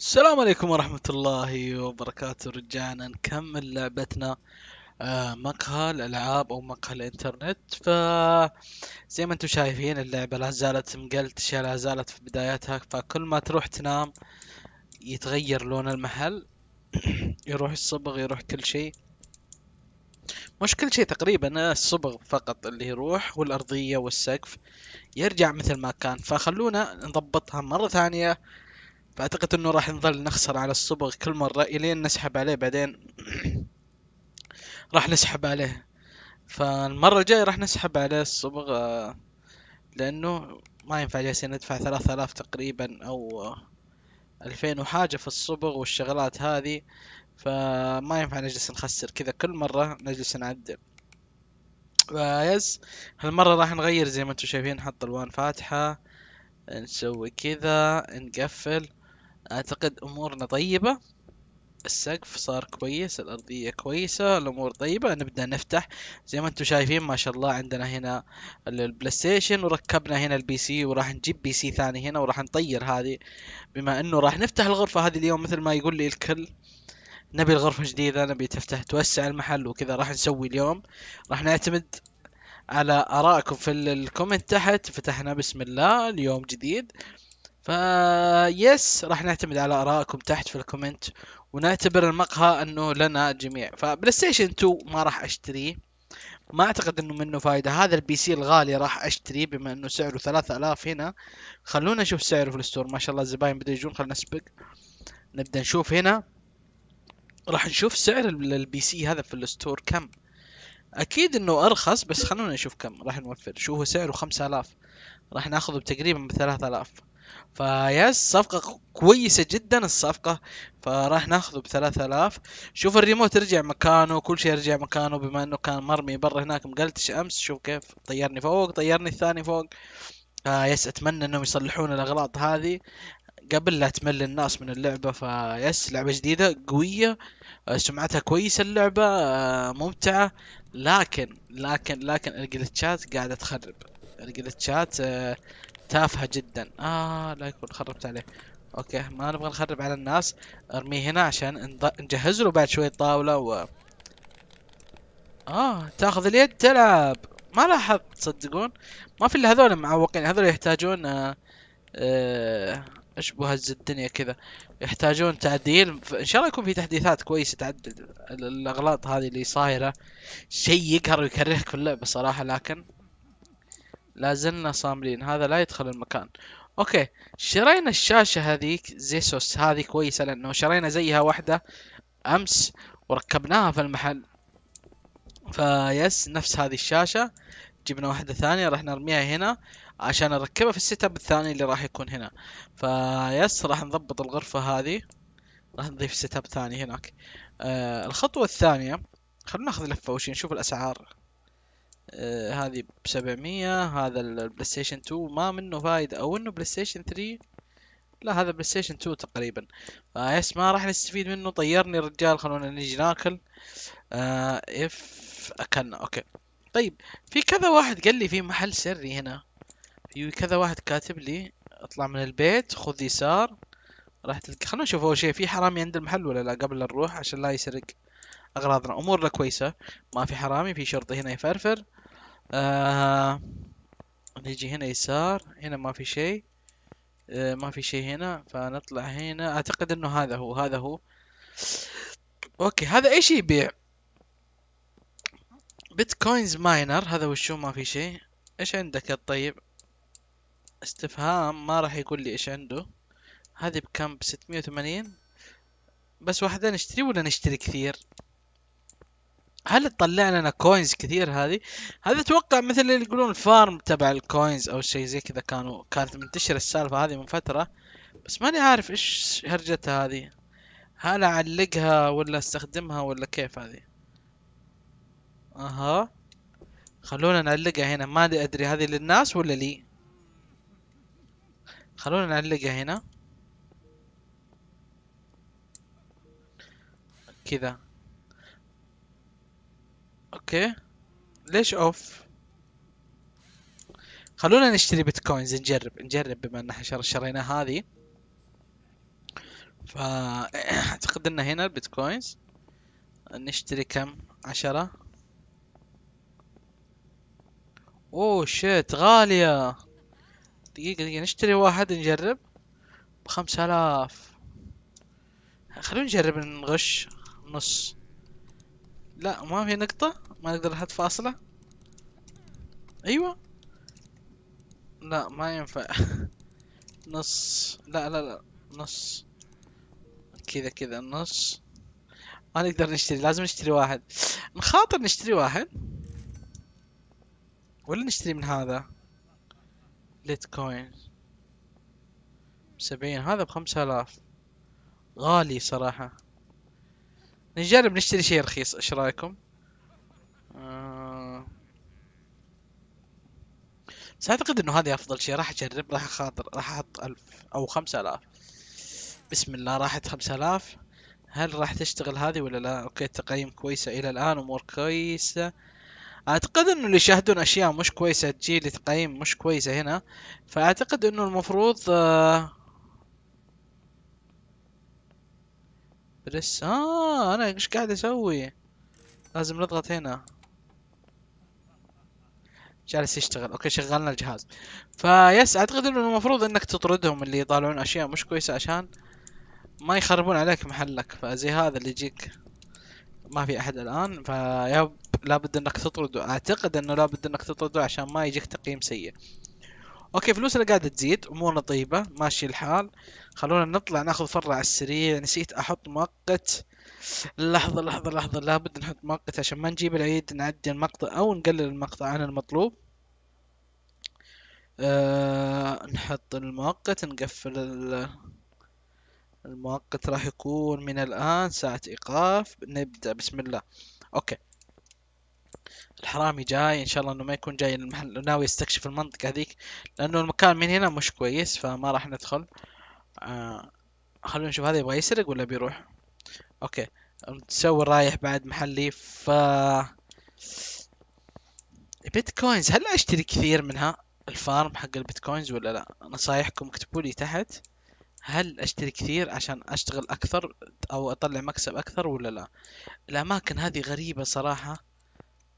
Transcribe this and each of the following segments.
السلام عليكم ورحمة الله وبركاته رجعنا نكمل لعبتنا آه، مقهى الألعاب أو مقهى الإنترنت ف زي ما انتم شايفين اللعبة لا زالت مقلتشة لا زالت في بدايتها فكل ما تروح تنام يتغير لون المحل يروح الصبغ يروح كل شيء مش كل شيء تقريبا الصبغ فقط اللي يروح والأرضية والسقف يرجع مثل ما كان فخلونا نضبطها مرة ثانية فأعتقد أنه راح نظل نخسر على الصبغ كل مرة إلين نسحب عليه بعدين راح نسحب عليه فالمرة الجاية راح نسحب عليه الصبغ آه، لأنه ما ينفع جالسين ندفع ثلاثة آلاف تقريبا أو آه، ألفين وحاجة في الصبغ والشغلات هذه فما ينفع نجلس نخسر كذا كل مرة نجلس نعدل فيس آه، هالمرة راح نغير زي ما انتم شايفين نحط الوان فاتحة نسوي كذا نقفل اعتقد امورنا طيبة السقف صار كويس الارضية كويسة الامور طيبة نبدأ نفتح زي ما انتم شايفين ما شاء الله عندنا هنا البلاي ستيشن وركبنا هنا البي سي وراح نجيب بي سي ثاني هنا وراح نطير هذه بما انه راح نفتح الغرفة هذه اليوم مثل ما يقول لي الكل نبي الغرفة جديدة نبي تفتح توسع المحل وكذا راح نسوي اليوم راح نعتمد على ارائكم في الكومنت تحت فتحنا بسم الله اليوم جديد فيس راح نعتمد على ارائكم تحت في الكومنت ونعتبر المقهى انه لنا جميع فبلاي ستيشن 2 ما راح اشتريه ما اعتقد انه منه فايده هذا البي سي الغالي راح اشتريه بما انه سعره 3000 هنا خلونا نشوف سعره في الستور ما شاء الله الزباين بده يجون خلنا نسبق نبدا نشوف هنا راح نشوف سعر البي سي هذا في الستور كم اكيد انه ارخص بس خلونا نشوف كم راح نوفر شو هو سعره 5000 راح ناخذه تقريبا ب 3000 فيس صفقة كويسة جدا الصفقة فراح ناخذه بثلاثة آلاف شوف الريموت رجع مكانه كل شيء رجع مكانه بما انه كان مرمي برا هناك مقلتش امس شوف كيف طيرني فوق طيرني الثاني فوق آه يس اتمنى انهم يصلحون الاغلاط هذه قبل لا تمل الناس من اللعبة فيس لعبة جديدة قوية آه، سمعتها كويسة اللعبة آه، ممتعة لكن لكن لكن الجلتشات قاعدة تخرب الجلتشات آه، تافهه جدا اه لا يكون خربت عليه اوكي ما نبغى نخرب على الناس ارميه هنا عشان نجهز له بعد شويه طاوله و اه تاخذ اليد تلعب ما لاحظت تصدقون ما في الا هذول معوقين هذول يحتاجون آه آه اشبه هز الدنيا كذا يحتاجون تعديل ان شاء الله يكون في تحديثات كويسه تعدل الاغلاط هذه اللي صايره شيء يقهر ويكرهك في اللعبه صراحه لكن لا زلنا صاملين هذا لا يدخل المكان اوكي شرينا الشاشة هذيك زيسوس هذه كويسة لانه شرينا زيها واحدة امس وركبناها في المحل فيس نفس هذه الشاشة جبنا واحدة ثانية راح نرميها هنا عشان نركبها في السيت اب الثاني اللي راح يكون هنا فيس راح نضبط الغرفة هذه راح نضيف سيت اب ثاني هناك آه الخطوة الثانية خلونا ناخذ لفة وشي نشوف الاسعار آه، هذه ب 700 هذا البلاي ستيشن 2 ما منه فايده او انه بلاي ستيشن 3 لا هذا بلاي ستيشن 2 تقريبا فيس آه، ما راح نستفيد منه طيرني الرجال خلونا نجي ناكل آه اف اكلنا اوكي طيب في كذا واحد قال لي في محل سري هنا في كذا واحد كاتب لي اطلع من البيت خذ يسار راح تلقى خلونا نشوف اول شيء في حرامي عند المحل ولا لا قبل لا نروح عشان لا يسرق اغراضنا امورنا كويسه ما في حرامي في شرطي هنا يفرفر آه نيجي هنا يسار هنا ما في شيء آه، ما في شيء هنا فنطلع هنا اعتقد انه هذا هو هذا هو اوكي هذا ايش يبيع بيتكوينز ماينر هذا وشو ما في شيء ايش عندك يا طيب استفهام ما راح يقول لي ايش عنده هذه بكم ب وثمانين بس واحدة نشتري ولا نشتري كثير هل تطلع لنا كوينز كثير هذه؟ هذا اتوقع مثل اللي يقولون الفارم تبع الكوينز او شيء زي كذا كانوا كانت منتشرة السالفة هذه من فترة بس ماني عارف ايش هرجتها هذه هل اعلقها ولا استخدمها ولا كيف هذه؟ اها خلونا نعلقها هنا ما ادري هذه للناس ولا لي؟ خلونا نعلقها هنا كذا اوكي ليش اوف خلونا نشتري بيتكوينز نجرب نجرب بما ان احنا شرينا هذه فاعتقد ان هنا البيتكوينز نشتري كم عشرة اوه شيت غالية دقيقة دقيقة نشتري واحد نجرب بخمس الاف خلونا نجرب نغش نص لا ما في نقطة ما نقدر نحط فاصلة ايوه لا ما ينفع نص لا لا لا نص كذا كذا نص ما نقدر نشتري لازم نشتري واحد نخاطر نشتري واحد ولا نشتري من هذا ليت كوين سبعين هذا بخمسة آلاف غالي صراحة نجرب نشتري شيء رخيص ايش رايكم آه... بس اعتقد انه هذه افضل شيء راح اجرب راح اخاطر راح احط الف او خمسة الاف بسم الله راحت خمسة الاف هل راح تشتغل هذه ولا لا اوكي تقييم كويسة الى الان امور كويسة اعتقد انه اللي يشاهدون اشياء مش كويسة تجي لي تقييم مش كويسة هنا فاعتقد انه المفروض آه لسه آه أنا إيش قاعد أسوي لازم نضغط هنا جالس يشتغل اوكي شغلنا الجهاز فيس اعتقد انه المفروض انك تطردهم اللي يطالعون اشياء مش كويسه عشان ما يخربون عليك محلك فزي هذا اللي يجيك ما في احد الان فيب لابد انك تطرده اعتقد انه لابد انك تطرده عشان ما يجيك تقييم سيء اوكي فلوسنا قاعدة تزيد امورنا طيبة ماشي الحال خلونا نطلع ناخذ فرع على السريع نسيت احط مؤقت لحظة لحظة لحظة لابد نحط مؤقت عشان ما نجيب العيد نعدي المقطع او نقلل المقطع عن المطلوب أه نحط المؤقت نقفل المؤقت راح يكون من الان ساعة ايقاف نبدأ بسم الله اوكي الحرامي جاي ان شاء الله انه ما يكون جاي المحل ناوي يستكشف المنطقة هذيك لانه المكان من هنا مش كويس فما راح ندخل آه خلونا نشوف هذا يبغى يسرق ولا بيروح اوكي تسوي رايح بعد محلي ف بيتكوينز هل اشتري كثير منها الفارم حق البيتكوينز ولا لا نصايحكم اكتبوا لي تحت هل اشتري كثير عشان اشتغل اكثر او اطلع مكسب اكثر ولا لا الاماكن هذه غريبة صراحة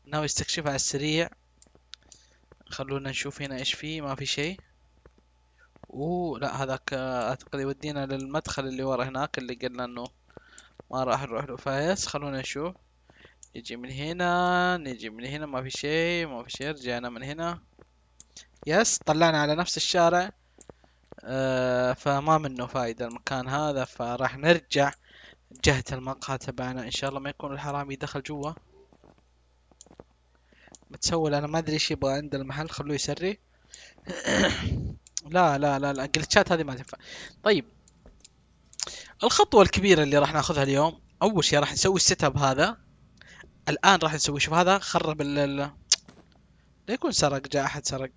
ناوي استكشفها على السريع خلونا نشوف هنا ايش فيه ما في شيء اوه لا هذاك آه، اعتقد يودينا للمدخل اللي ورا هناك اللي قلنا انه ما راح نروح له فايس خلونا نشوف نجي من هنا نجي من هنا ما في شيء ما في شيء رجعنا من هنا يس طلعنا على نفس الشارع آه فما منه فايدة المكان هذا فراح نرجع جهة المقهى تبعنا ان شاء الله ما يكون الحرامي دخل جوا متسول انا ما ادري ايش يبغى عند المحل خلوه يسري لا لا لا لا الجلتشات هذه ما تنفع طيب الخطوه الكبيره اللي راح ناخذها اليوم اول شيء راح نسوي السيت اب هذا الان راح نسوي شوف هذا خرب ال لا يكون سرق جاء احد سرق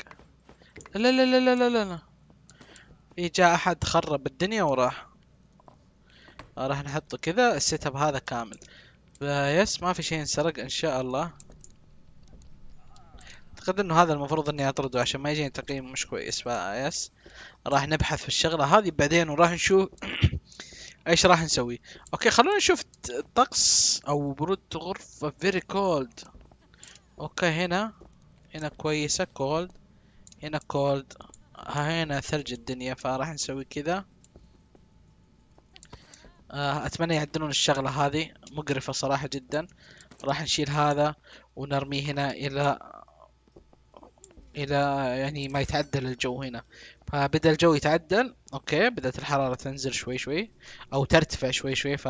لا لا لا لا لا لا, لا. إيه، جاء احد خرب الدنيا وراح راح نحطه كذا السيت اب هذا كامل يس ما في شيء انسرق ان شاء الله اعتقد انه هذا المفروض اني اطرده عشان ما يجيني تقييم مش كويس يس راح نبحث في الشغلة هذه بعدين وراح نشوف ايش راح نسوي اوكي خلونا نشوف الطقس او برودة غرفة فيري كولد اوكي هنا هنا كويسة كولد هنا كولد هنا ثلج الدنيا فراح نسوي كذا آه، اتمنى يعدلون الشغلة هذه مقرفة صراحة جدا راح نشيل هذا ونرميه هنا الى الى يعني ما يتعدل الجو هنا فبدا الجو يتعدل اوكي بدات الحراره تنزل شوي شوي او ترتفع شوي شوي ف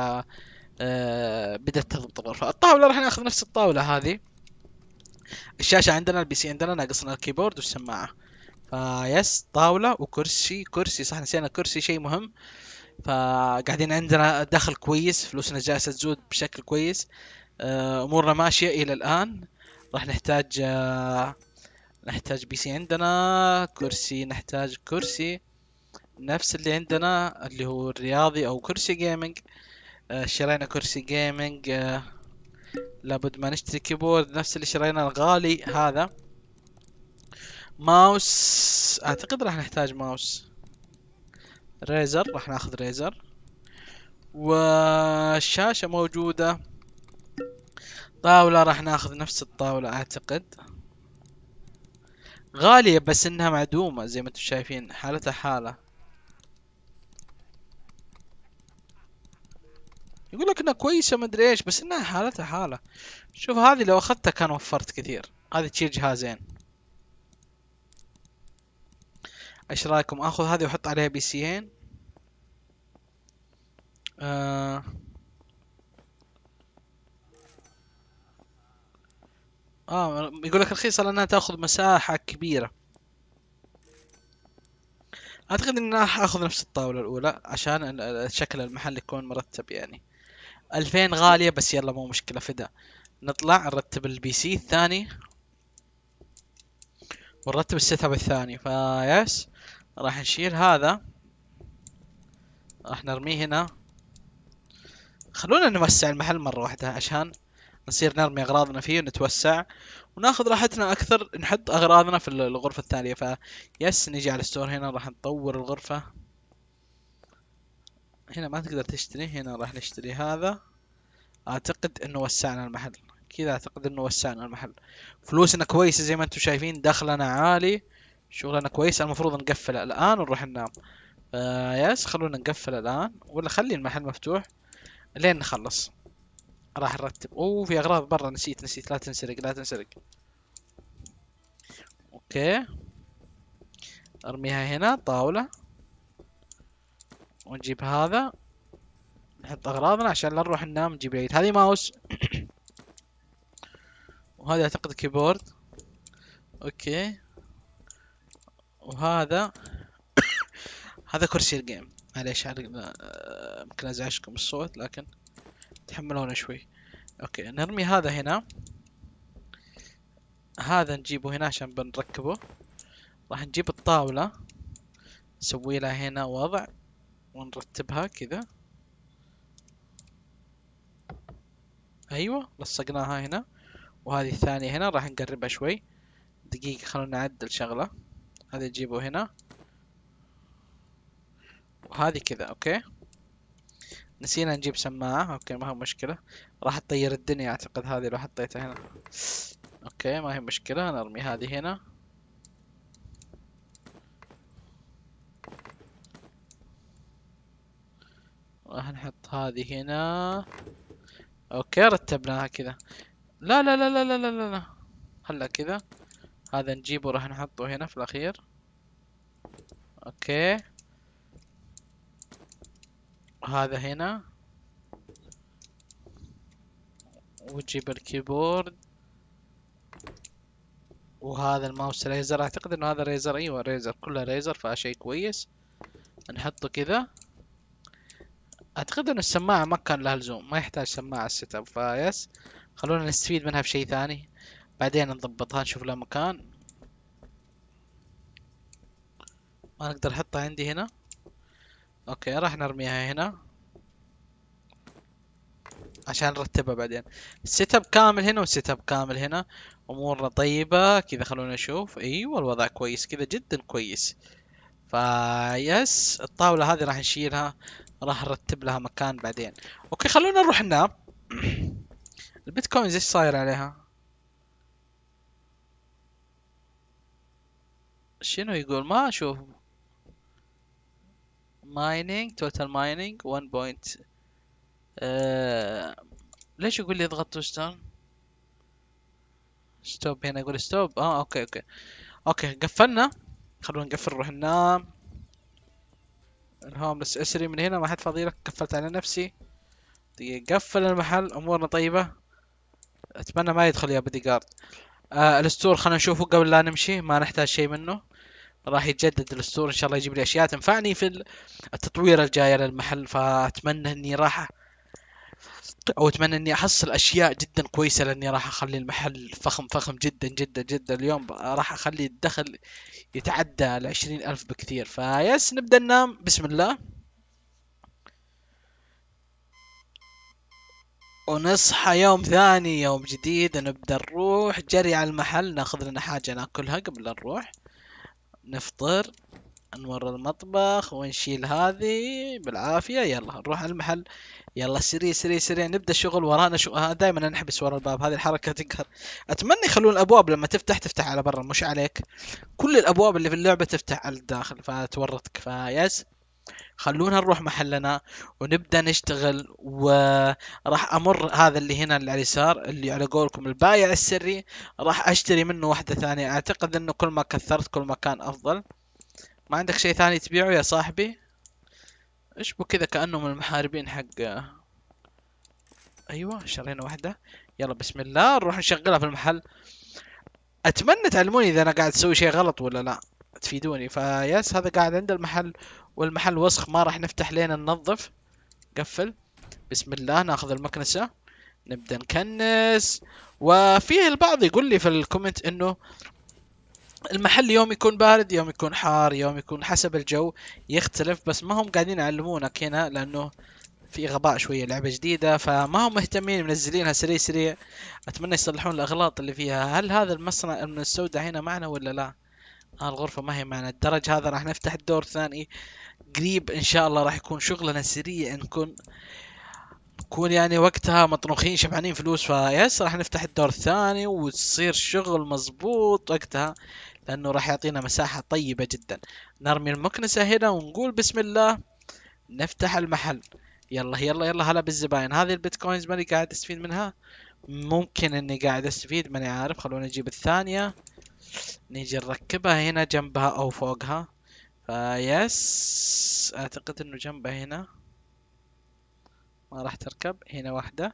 آه، بدات تضبط الطاوله راح ناخذ نفس الطاوله هذه الشاشه عندنا البي سي عندنا ناقصنا الكيبورد والسماعه فيس طاوله وكرسي كرسي صح نسينا كرسي شيء مهم فقاعدين عندنا دخل كويس فلوسنا جالسه تزود بشكل كويس آه، امورنا ماشيه الى الان راح نحتاج آه، نحتاج بي سي عندنا كرسي نحتاج كرسي نفس اللي عندنا اللي هو الرياضي او كرسي جيمنج آه، شرينا كرسي جيمنج آه، لابد ما نشتري كيبورد نفس اللي شرينا الغالي هذا ماوس اعتقد راح نحتاج ماوس ريزر راح ناخذ ريزر والشاشة موجودة طاولة راح ناخذ نفس الطاولة اعتقد غالية بس انها معدومة زي ما انتم شايفين حالتها حالة يقول لك انها كويسة مدري ايش بس انها حالتها حالة شوف هذه لو اخذتها كان وفرت كثير هذه تشيل جهازين ايش رايكم اخذ هذه واحط عليها بي سيين آه اه يقول لك رخيصة لانها تاخذ مساحة كبيرة اعتقد ان اخذ نفس الطاولة الاولى عشان شكل المحل يكون مرتب يعني الفين غالية بس يلا مو مشكلة فدا نطلع نرتب البي سي الثاني ونرتب السيت اب الثاني يس راح نشيل هذا راح نرميه هنا خلونا نوسع المحل مرة واحدة عشان نصير نرمي اغراضنا فيه ونتوسع وناخذ راحتنا اكثر نحط اغراضنا في الغرفه الثانيه فيس نجي على الستور هنا راح نطور الغرفه هنا ما تقدر تشتري هنا راح نشتري هذا اعتقد انه وسعنا المحل كذا اعتقد انه وسعنا المحل فلوسنا كويسه زي ما انتم شايفين دخلنا عالي شغلنا كويس المفروض نقفل الان ونروح ننام آه يس خلونا نقفل الان ولا خلي المحل مفتوح لين نخلص راح نرتب اوه في اغراض برا نسيت نسيت لا تنسرق لا تنسرق اوكي ارميها هنا طاولة ونجيب هذا نحط اغراضنا عشان لا نروح ننام نجيب العيد هذه ماوس وهذا اعتقد كيبورد اوكي وهذا هذا كرسي الجيم معليش يمكن آه، ازعجكم الصوت لكن تحملونا شوي اوكي نرمي هذا هنا هذا نجيبه هنا عشان بنركبه راح نجيب الطاولة نسوي لها هنا وضع ونرتبها كذا ايوه لصقناها هنا وهذه الثانية هنا راح نقربها شوي دقيقة خلونا نعدل شغلة هذا نجيبه هنا وهذه كذا اوكي نسينا نجيب سماعة اوكي ما هي مشكلة راح تطير الدنيا اعتقد هذه لو حطيتها هنا اوكي ما هي مشكلة نرمي هذه هنا راح نحط هذه هنا اوكي رتبناها كذا لا لا لا لا لا لا لا هلا كذا هذا نجيبه راح نحطه هنا في الاخير اوكي هذا هنا وتجيب الكيبورد وهذا الماوس ريزر اعتقد انه هذا ريزر ايوه ريزر كله ريزر فشيء كويس نحطه كذا اعتقد ان السماعة ما كان لها لزوم ما يحتاج سماعة السيت اب فايس خلونا نستفيد منها بشيء ثاني بعدين نضبطها نشوف لها مكان ما نقدر نحطها عندي هنا اوكي راح نرميها هنا عشان نرتبها بعدين السيت اب كامل هنا والسيت اب كامل هنا امورنا طيبه كذا خلونا نشوف ايوه الوضع كويس كذا جدا كويس يس الطاوله هذه راح نشيلها راح نرتب لها مكان بعدين اوكي خلونا نروح ننام البيتكوينز ايش صاير عليها شنو يقول ما اشوف مايننج توتال مايننج 1 بوينت ليش يقول لي اضغط ستون ستوب هنا يقول ستوب اه اوكي اوكي اوكي قفلنا خلونا نقفل نروح ننام الهوملس اسري من هنا ما حد فاضي لك قفلت على نفسي دقيقة قفل المحل امورنا طيبة اتمنى ما يدخل يا بدي جارد آه الستور خلينا نشوفه قبل لا نمشي ما نحتاج شيء منه راح يتجدد الاسطوري ان شاء الله يجيب لي اشياء تنفعني في التطوير الجاي للمحل فاتمنى اني راح او اتمنى اني احصل اشياء جدا كويسه لاني راح اخلي المحل فخم فخم جدا جدا جدا اليوم راح اخلي الدخل يتعدى العشرين الف بكثير فيس نبدا ننام بسم الله ونصحى يوم ثاني يوم جديد نبدا نروح جري على المحل ناخذ لنا حاجه ناكلها قبل نروح نفطر نمر المطبخ ونشيل هذه بالعافيه يلا نروح على المحل يلا سري سري سري نبدا الشغل ورانا شو آه، دائما نحبس ورا الباب هذه الحركه تقهر اتمنى يخلون الابواب لما تفتح تفتح على برا مش عليك كل الابواب اللي في اللعبه تفتح على الداخل فتورطك فيس خلونا نروح محلنا ونبدا نشتغل وراح امر هذا اللي هنا اللي على اليسار اللي على قولكم البايع السري راح اشتري منه واحدة ثانية اعتقد انه كل ما كثرت كل ما كان افضل ما عندك شيء ثاني تبيعه يا صاحبي اشبه كذا كأنه من المحاربين حق ايوه شرينا واحدة يلا بسم الله نروح نشغلها في المحل اتمنى تعلموني اذا انا قاعد اسوي شيء غلط ولا لا تفيدوني فيس هذا قاعد عند المحل والمحل وسخ ما راح نفتح لين ننظف قفل بسم الله ناخذ المكنسة نبدأ نكنس وفي البعض يقول لي في الكومنت انه المحل يوم يكون بارد يوم يكون حار يوم يكون حسب الجو يختلف بس ما هم قاعدين يعلمونك هنا لانه في غباء شوية لعبة جديدة فما هم مهتمين منزلينها سريع سريع أتمنى يصلحون الأغلاط اللي فيها هل هذا المصنع من السوداء هنا معنا ولا لا؟ الغرفة ما هي معنا الدرج هذا راح نفتح الدور الثاني قريب ان شاء الله راح يكون شغلنا سريع نكون نكون يعني وقتها مطروخين شبعانين فلوس فيس راح نفتح الدور الثاني وتصير شغل مزبوط وقتها لانه راح يعطينا مساحة طيبة جدا نرمي المكنسة هنا ونقول بسم الله نفتح المحل يلا يلا يلا هلا بالزباين هذه البيتكوينز ماني قاعد استفيد منها ممكن اني قاعد استفيد ماني عارف خلونا نجيب الثانية نيجي نركبها هنا جنبها او فوقها فيس اعتقد انه جنبه هنا ما راح تركب هنا واحدة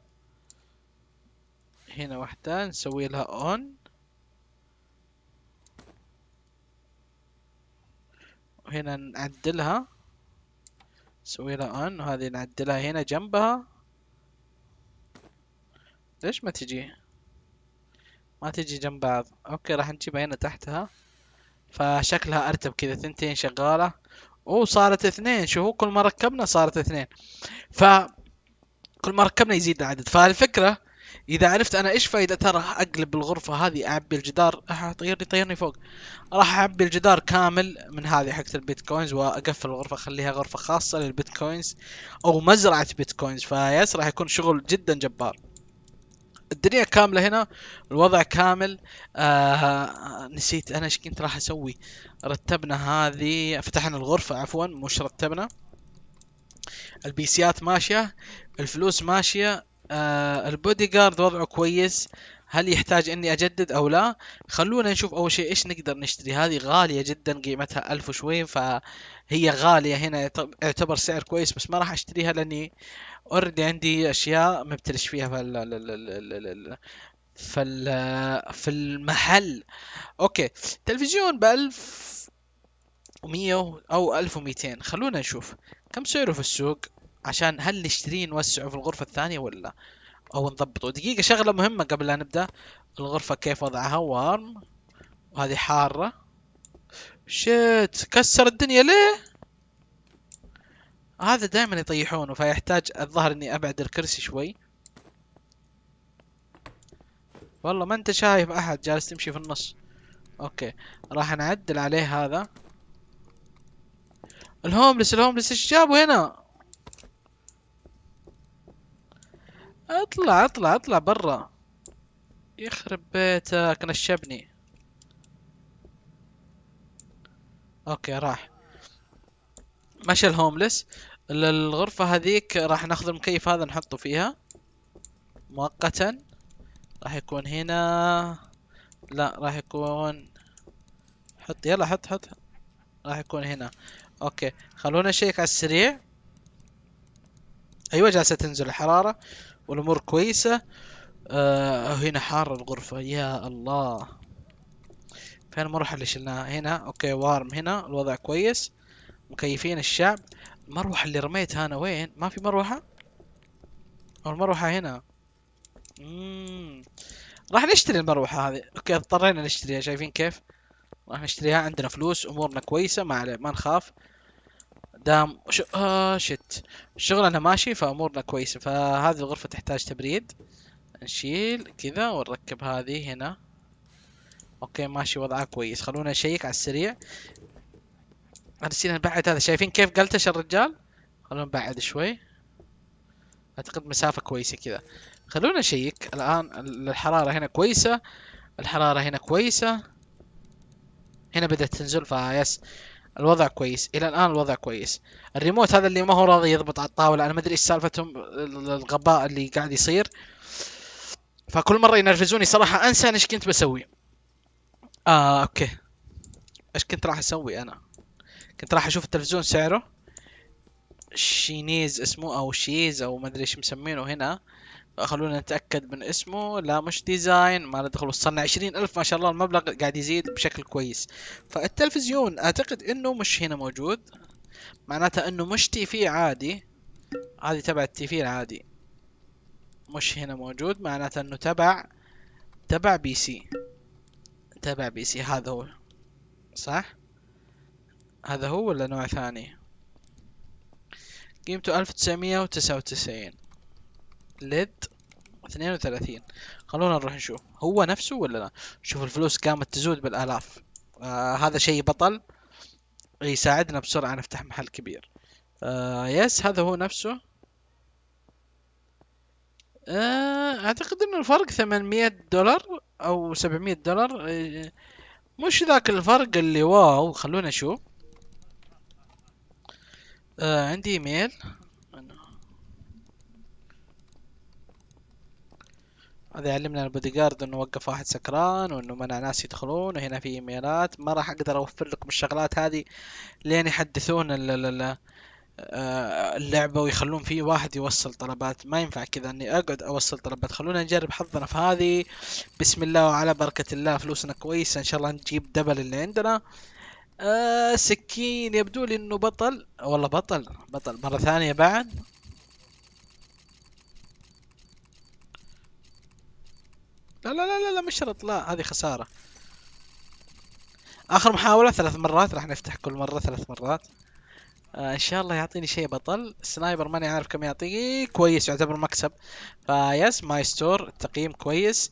هنا واحدة نسوي لها اون وهنا نعدلها نسوي لها اون وهذه نعدلها هنا جنبها ليش ما تجي ما تجي جنب بعض اوكي راح نجيبها هنا تحتها فشكلها ارتب كذا ثنتين شغاله وصارت اثنين شو كل ما ركبنا صارت اثنين ف كل ما ركبنا يزيد العدد فالفكره اذا عرفت انا ايش فايده ترى اقلب الغرفه هذه اعبي الجدار طيرني طيرني فوق راح اعبي الجدار كامل من هذه حقت البيتكوينز واقفل الغرفه اخليها غرفه خاصه للبيتكوينز او مزرعه بيتكوينز فيس راح يكون شغل جدا جبار الدنيا كامله هنا الوضع كامل آه نسيت انا ايش كنت راح اسوي رتبنا هذه فتحنا الغرفه عفوا مش رتبنا البيسيات ماشيه الفلوس ماشيه آه البودي جارد وضعه كويس هل يحتاج اني اجدد او لا خلونا نشوف اول شيء ايش نقدر نشتري هذه غالية جدا قيمتها ألف وشوي فهي غالية هنا يعتبر سعر كويس بس ما راح اشتريها لاني اوريدي عندي اشياء مبتلش فيها فال فال في المحل اوكي تلفزيون بألف ومية او ألف وميتين خلونا نشوف كم سعره في السوق عشان هل نشتريه نوسعه في الغرفة الثانية ولا لا او نضبطه دقيقة شغلة مهمة قبل لا نبدأ الغرفة كيف وضعها وارم وهذه حارة شيت كسر الدنيا ليه هذا دائما يطيحونه فيحتاج الظهر اني ابعد الكرسي شوي والله ما انت شايف احد جالس تمشي في النص اوكي راح نعدل عليه هذا الهوملس الهوملس ايش جابه هنا اطلع اطلع اطلع برا يخرب بيتك نشبني اوكي راح مشى الهوملس الغرفة هذيك راح ناخذ المكيف هذا نحطه فيها مؤقتا راح يكون هنا لا راح يكون حط يلا حط حط راح يكون هنا اوكي خلونا نشيك على السريع ايوه جالسة تنزل الحرارة والامور كويسه آه هنا حار الغرفه يا الله فين المروحه اللي شلناها هنا اوكي وارم هنا الوضع كويس مكيفين الشعب المروحه اللي رميتها انا وين ما في مروحه او المروحه هنا مم. راح نشتري المروحه هذه اوكي اضطرينا نشتريها شايفين كيف راح نشتريها عندنا فلوس امورنا كويسه ما عليه ما نخاف دام شو آه شت شغلنا ماشي فامورنا كويسه فهذه الغرفه تحتاج تبريد نشيل كذا ونركب هذه هنا اوكي ماشي وضعها كويس خلونا نشيك على السريع ارسلنا نبعد هذا شايفين كيف قلتش الرجال خلونا نبعد شوي اعتقد مسافة كويسة كذا خلونا نشيك الان الحرارة هنا كويسة الحرارة هنا كويسة هنا بدأت تنزل فيس الوضع كويس الى الان الوضع كويس الريموت هذا اللي ما هو راضي يضبط على الطاوله انا ما ادري ايش سالفتهم الغباء اللي قاعد يصير فكل مره ينرفزوني صراحه انسى ايش كنت بسوي اه اوكي ايش كنت راح اسوي انا كنت راح اشوف التلفزيون سعره شينيز اسمه او شيز او ما ادري ايش مسمينه هنا خلونا نتاكد من اسمه لا مش ديزاين ما له دخل وصلنا عشرين الف ما شاء الله المبلغ قاعد يزيد بشكل كويس فالتلفزيون اعتقد انه مش هنا موجود معناته انه مش تي في عادي هذه تبع التي في العادي مش هنا موجود معناته انه تبع تبع بي سي تبع بي سي هذا هو صح هذا هو ولا نوع ثاني قيمته ألف وتسعة وتسعين ليد 32 خلونا نروح نشوف هو نفسه ولا لا شوف الفلوس قامت تزود بالالاف آه هذا شيء بطل يساعدنا بسرعة نفتح محل كبير آه يس هذا هو نفسه آه اعتقد انه الفرق 800 دولار او 700 دولار آه، مش ذاك الفرق اللي واو خلونا نشوف آه عندي ايميل هذا يعلمنا البودي جارد انه وقف واحد سكران وانه منع ناس يدخلون وهنا في ايميلات ما راح اقدر اوفر لكم الشغلات هذه لين يحدثون آه، اللعبة ويخلون فيه واحد يوصل طلبات ما ينفع كذا اني اقعد اوصل طلبات خلونا نجرب حظنا في هذه بسم الله وعلى بركة الله فلوسنا كويسة ان شاء الله نجيب دبل اللي عندنا آه سكين يبدو لي انه بطل والله بطل بطل مرة ثانية بعد لا لا لا لا مش شرط لا هذه خسارة آخر محاولة ثلاث مرات راح نفتح كل مرة ثلاث مرات آه ان شاء الله يعطيني شيء بطل السنايبر ماني عارف كم يعطيه كويس يعتبر مكسب فايس ماي ستور التقييم كويس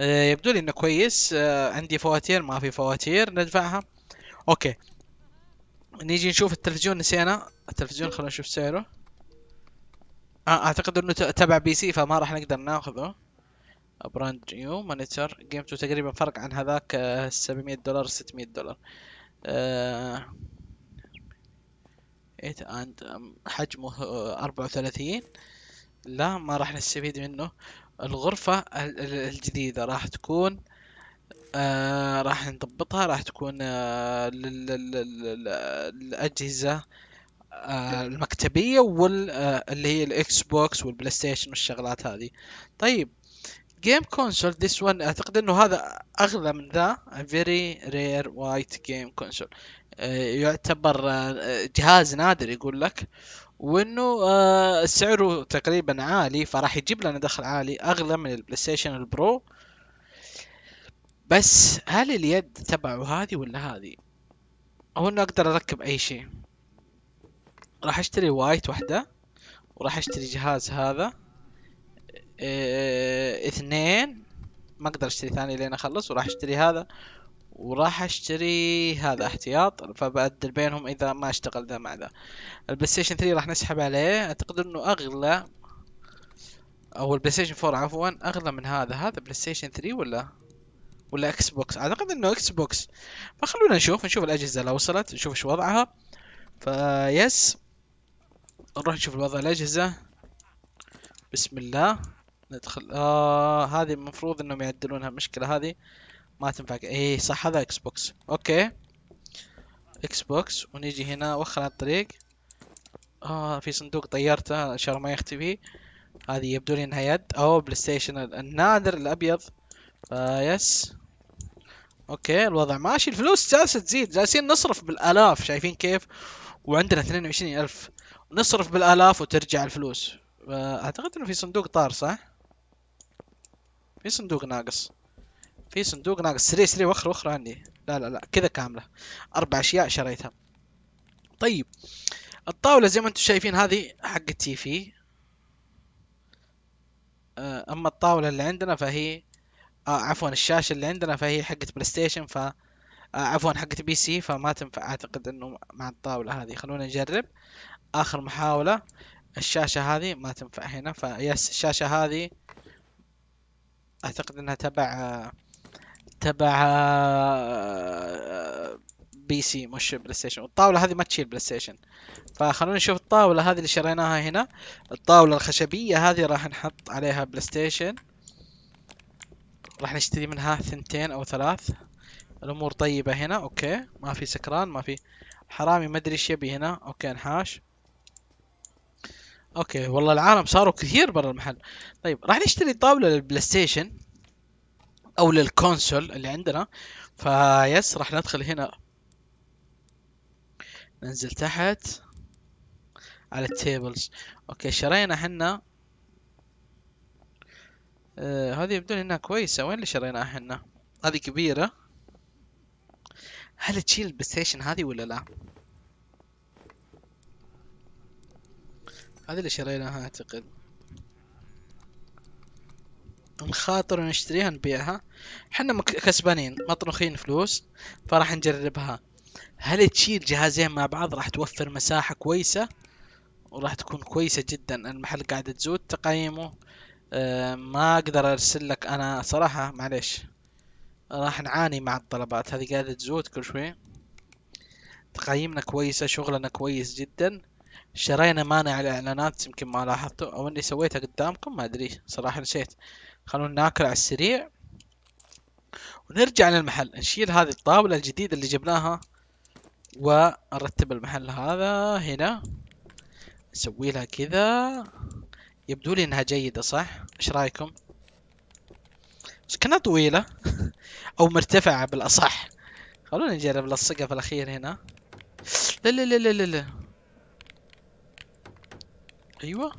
آه يبدو لي انه كويس آه عندي فواتير ما في فواتير ندفعها اوكي نيجي نشوف التلفزيون نسينا التلفزيون خلونا نشوف سعره آه اعتقد انه تبع بي سي فما راح نقدر ناخذه براند نيو مونيتور قيمته تقريبا فرق عن هذاك 700 آه، دولار 600 دولار ايت آه، اند حجمه 34 آه، لا ما راح نستفيد منه الغرفة الجديدة راح تكون آه راح نضبطها راح تكون آه الأجهزة آه المكتبية واللي هي الإكس بوكس والبلاي ستيشن والشغلات هذه طيب جيم كونسول ذس وان اعتقد انه هذا اغلى من ذا فيري رير وايت جيم كونسول يعتبر آه، جهاز نادر يقول لك وانه آه، سعره تقريبا عالي فراح يجيب لنا دخل عالي اغلى من البلاي ستيشن البرو بس هل اليد تبعه هذه ولا هذه او انه اقدر اركب اي شيء راح اشتري وايت وحده وراح اشتري جهاز هذا اه اثنين ما اقدر اشتري ثاني لين اخلص وراح اشتري هذا وراح اشتري هذا احتياط فبعدل بينهم اذا ما اشتغل ذا مع ذا البلايستيشن 3 راح نسحب عليه اعتقد انه اغلى او البلايستيشن 4 عفوا اغلى من هذا هذا بلايستيشن 3 ولا ولا اكس بوكس اعتقد انه اكس بوكس فخلونا نشوف نشوف الاجهزه لو وصلت نشوف ايش وضعها فيس نروح نشوف وضع الاجهزه بسم الله ندخل آه هذه المفروض انهم يعدلونها المشكله هذه ما تنفع اي صح هذا اكس بوكس اوكي اكس بوكس ونيجي هنا وخر على الطريق اه في صندوق طيرته عشان ما يختفي هذه يبدو لي انها يد او بلاي ستيشن النادر الابيض آه يس اوكي الوضع ماشي الفلوس جالسه تزيد جالسين نصرف بالالاف شايفين كيف وعندنا 22000 نصرف بالالاف وترجع الفلوس آه، اعتقد انه في صندوق طار صح في صندوق ناقص في صندوق ناقص سريع سريع وخر وخر عني لا لا لا كذا كاملة أربع أشياء شريتها طيب الطاولة زي ما انتم شايفين هذه حق تي في آه، أما الطاولة اللي عندنا فهي آه عفوا الشاشة اللي عندنا فهي حقة بلاي ستيشن ف آه عفوا حقة بي سي فما تنفع أعتقد إنه مع الطاولة هذه خلونا نجرب آخر محاولة الشاشة هذه ما تنفع هنا فيس الشاشة هذه اعتقد انها تبع تبع آه، بي سي مش بلاي ستيشن والطاوله هذه ما تشيل بلاي ستيشن فخلونا نشوف الطاوله هذه اللي شريناها هنا الطاوله الخشبيه هذه راح نحط عليها بلاي ستيشن راح نشتري منها ثنتين او ثلاث الامور طيبه هنا اوكي ما في سكران ما في حرامي ما ادري ايش يبي هنا اوكي نحاش اوكي والله العالم صاروا كثير برا المحل طيب راح نشتري طاوله للبلاي ستيشن او للكونسول اللي عندنا فيس راح ندخل هنا ننزل تحت على التيبلز اوكي شرينا احنا آه هذه يبدو انها كويسه وين اللي شريناها احنا هذه كبيره هل تشيل البلاي ستيشن هذه ولا لا هذا اللي شريناها اعتقد نخاطر نشتريها نبيعها حنا كسبانين مطروخين فلوس فراح نجربها هل تشيل جهازين مع بعض راح توفر مساحة كويسة وراح تكون كويسة جدا المحل قاعدة تزود تقييمه أه ما اقدر ارسل لك انا صراحة معليش راح نعاني مع الطلبات هذه قاعدة تزود كل شوي تقييمنا كويسة شغلنا كويس جدا شرينا مانع الاعلانات يمكن ما لاحظتوا او اني سويتها قدامكم ما ادري صراحة نسيت خلونا ناكل على السريع ونرجع للمحل نشيل هذه الطاولة الجديدة اللي جبناها ونرتب المحل هذا هنا نسوي لها كذا يبدو لي انها جيدة صح؟ ايش رايكم؟ سكنها طويلة او مرتفعة بالاصح خلونا نجرب نلصقها في الاخير هنا لا لا لا لا لا ايوه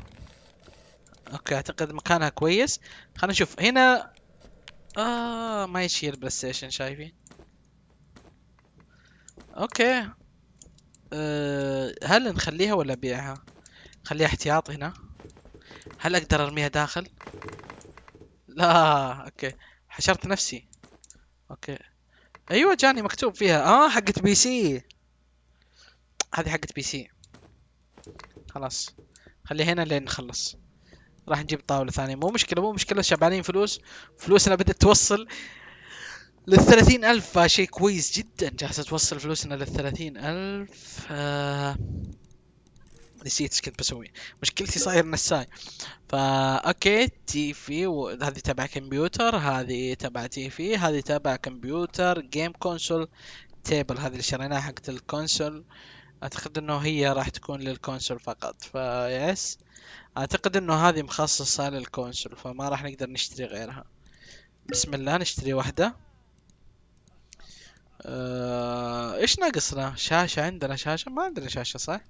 اوكي اعتقد مكانها كويس خلينا نشوف هنا اه ما يشيل بلاي ستيشن شايفين اوكي أه هل نخليها ولا ابيعها خليها احتياط هنا هل اقدر ارميها داخل لا اوكي حشرت نفسي اوكي ايوه جاني مكتوب فيها اه حقت بي سي هذه حقت بي سي خلاص خليه هنا لين نخلص راح نجيب طاولة ثانية مو مشكلة مو مشكلة شبعانين فلوس فلوسنا بدأت توصل للثلاثين ألف شيء كويس جدا جالسة توصل فلوسنا للثلاثين ألف آه... نسيت ايش كنت بسوي مشكلتي صاير نساي فا اوكي تي في و... هذه تبع كمبيوتر هذه تبع تي في هذه تبع كمبيوتر جيم كونسول تيبل هذه اللي شريناها حقت الكونسول آه اعتقد انه هي راح تكون للكونسول فقط فيس اعتقد انه هذه مخصصة للكونسول فما راح نقدر نشتري غيرها بسم الله نشتري واحدة أه... ايش ناقصنا شاشة عندنا شاشة ما عندنا شاشة صح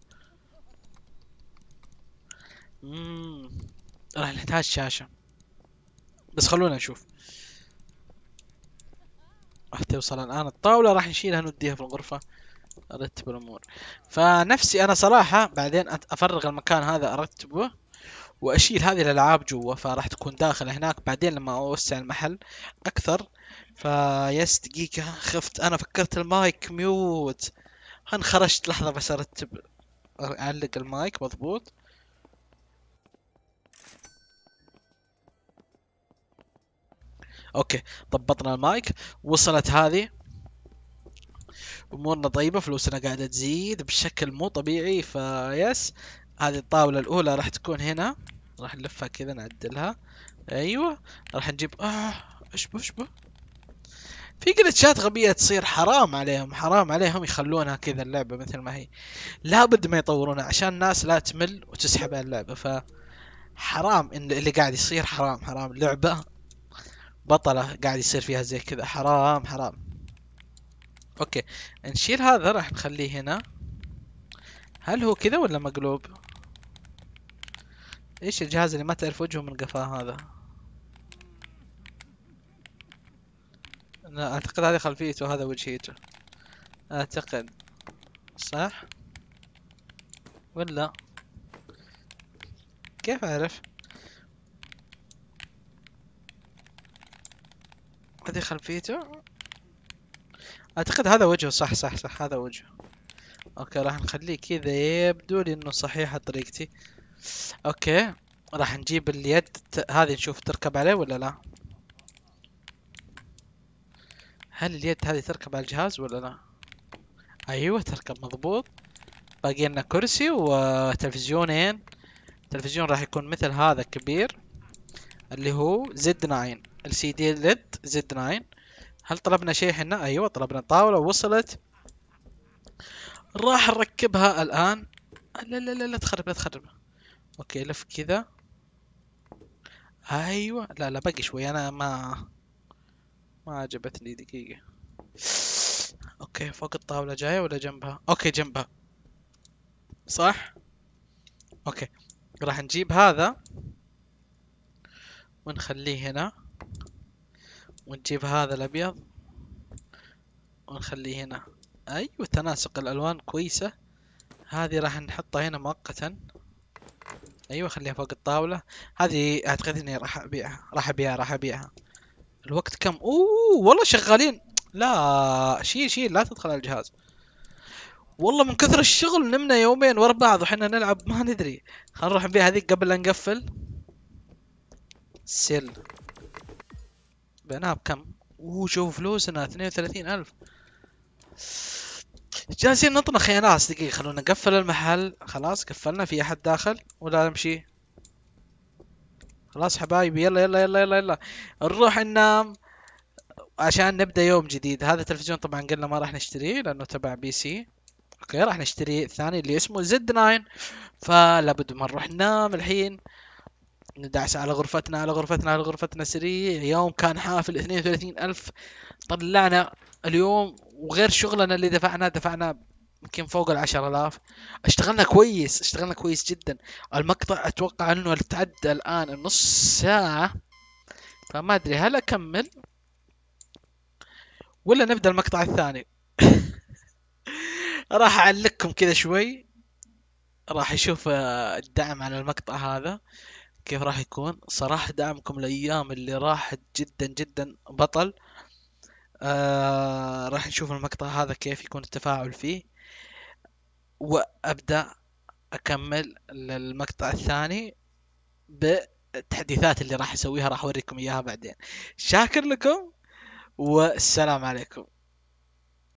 راح نحتاج شاشة بس خلونا نشوف راح توصل الان الطاولة راح نشيلها نوديها في الغرفة ارتب الامور فنفسي انا صراحه بعدين افرغ المكان هذا ارتبه واشيل هذه الالعاب جوا فراح تكون داخله هناك بعدين لما اوسع المحل اكثر فيس دقيقة خفت انا فكرت المايك ميوت انخرجت لحظة بس ارتب اعلق المايك مضبوط اوكي ضبطنا المايك وصلت هذه امورنا طيبه فلوسنا قاعده تزيد بشكل مو طبيعي فيس هذه الطاوله الاولى راح تكون هنا راح نلفها كذا نعدلها ايوه راح نجيب اه اشبه اشبه في جلتشات غبية تصير حرام عليهم حرام عليهم يخلونها كذا اللعبة مثل ما هي لابد ما يطورونها عشان الناس لا تمل وتسحب على اللعبة ف حرام ان اللي قاعد يصير حرام حرام لعبة بطلة قاعد يصير فيها زي كذا حرام حرام اوكي نشيل هذا راح نخليه هنا هل هو كذا ولا مقلوب ايش الجهاز اللي ما تعرف وجهه من قفاه هذا لا اعتقد هذه خلفيته وهذا وجهيته اعتقد صح ولا كيف اعرف هذه خلفيته اعتقد هذا وجهه صح صح صح هذا وجهه اوكي راح نخليه كذا يبدو لي انه صحيحه طريقتي اوكي راح نجيب اليد هذه نشوف تركب عليه ولا لا هل اليد هذه تركب على الجهاز ولا لا ايوه تركب مضبوط باقي لنا كرسي وتلفزيونين التلفزيون راح يكون مثل هذا كبير اللي هو زد 9 ال سي دي ليد زد 9 هل طلبنا شيء احنا؟ ايوه طلبنا طاولة وصلت راح نركبها الان لا لا لا لا تخرب لا تخرب اوكي لف كذا ايوه لا لا باقي شوي انا ما ما عجبتني دقيقة اوكي فوق الطاولة جاية ولا جنبها؟ اوكي جنبها صح؟ اوكي راح نجيب هذا ونخليه هنا ونجيب هذا الابيض ونخليه هنا ايوه تناسق الالوان كويسة هذه راح نحطها هنا مؤقتا ايوه خليها فوق الطاولة هذه اعتقد اني راح ابيعها راح ابيعها راح ابيعها الوقت كم اوه والله شغالين لا شيل شيل لا تدخل على الجهاز والله من كثر الشغل نمنا يومين ورا بعض وحنا نلعب ما ندري خلينا نروح نبيع هذيك قبل لا نقفل سيل بعناها بكم وهو شوف فلوسنا اثنين وثلاثين ألف جالسين نطنخ يا ناس دقيقة خلونا نقفل المحل خلاص قفلنا في أحد داخل ولا نمشي خلاص حبايبي يلا يلا يلا يلا يلا نروح ننام عشان نبدا يوم جديد هذا التلفزيون طبعا قلنا ما راح نشتريه لانه تبع بي سي اوكي راح نشتري الثاني اللي اسمه زد 9 فلابد ما نروح ننام الحين ندعس على غرفتنا على غرفتنا على غرفتنا سريع يوم كان حافل 32 ألف طلعنا اليوم وغير شغلنا اللي دفعناه دفعنا يمكن فوق العشر آلاف اشتغلنا كويس اشتغلنا كويس جدا المقطع أتوقع أنه تعدى الآن النص ساعة فما أدري هل أكمل ولا نبدأ المقطع الثاني راح أعلقكم كذا شوي راح أشوف الدعم على المقطع هذا كيف راح يكون صراحة دعمكم الأيام اللي راحت جدا جدا بطل آه راح نشوف المقطع هذا كيف يكون التفاعل فيه وأبدأ أكمل المقطع الثاني بالتحديثات اللي راح أسويها راح أوريكم إياها بعدين شاكر لكم والسلام عليكم